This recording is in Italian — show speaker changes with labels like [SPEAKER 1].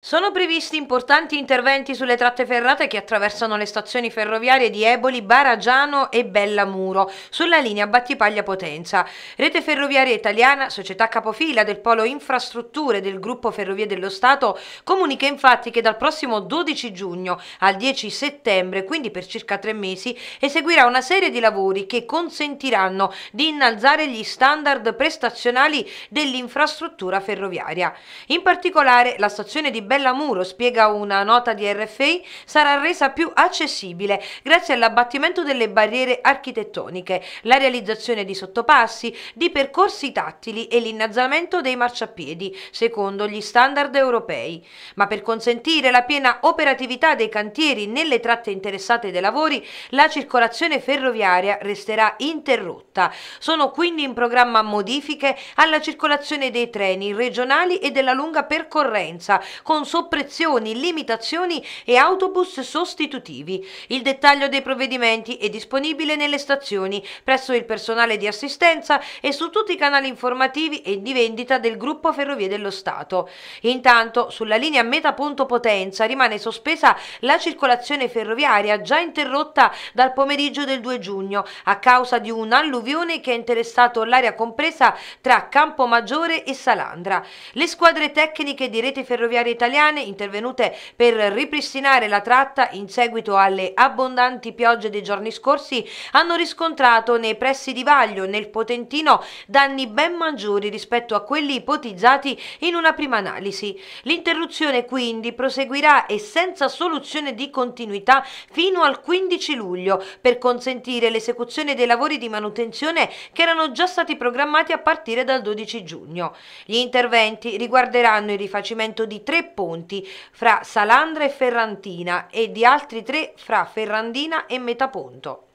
[SPEAKER 1] Sono previsti importanti interventi sulle tratte ferrate che attraversano le stazioni ferroviarie di Eboli, Baragiano e Bellamuro sulla linea Battipaglia-Potenza. Rete Ferroviaria Italiana, società capofila del polo infrastrutture del gruppo Ferrovie dello Stato, comunica infatti che dal prossimo 12 giugno al 10 settembre, quindi per circa tre mesi, eseguirà una serie di lavori che consentiranno di innalzare gli standard prestazionali dell'infrastruttura ferroviaria. In particolare la stazione di Bella Muro, spiega una nota di RFI, sarà resa più accessibile grazie all'abbattimento delle barriere architettoniche, la realizzazione di sottopassi, di percorsi tattili e l'innalzamento dei marciapiedi, secondo gli standard europei. Ma per consentire la piena operatività dei cantieri nelle tratte interessate dai lavori, la circolazione ferroviaria resterà interrotta. Sono quindi in programma modifiche alla circolazione dei treni regionali e della lunga percorrenza, con con soppressioni, limitazioni e autobus sostitutivi. Il dettaglio dei provvedimenti è disponibile nelle stazioni, presso il personale di assistenza e su tutti i canali informativi e di vendita del gruppo Ferrovie dello Stato. Intanto, sulla linea Meta-Ponto-Potenza rimane sospesa la circolazione ferroviaria già interrotta dal pomeriggio del 2 giugno a causa di un'alluvione che ha interessato l'area compresa tra Campomaggiore e Salandra. Le squadre tecniche di Rete Ferroviaria Italiana italiane intervenute per ripristinare la tratta in seguito alle abbondanti piogge dei giorni scorsi hanno riscontrato nei pressi di Vaglio, nel Potentino, danni ben maggiori rispetto a quelli ipotizzati in una prima analisi. L'interruzione quindi proseguirà e senza soluzione di continuità fino al 15 luglio per consentire l'esecuzione dei lavori di manutenzione che erano già stati programmati a partire dal 12 giugno. Gli interventi riguarderanno il rifacimento di tre ponti fra Salandra e Ferrantina e di altri tre fra Ferrandina e Metaponto.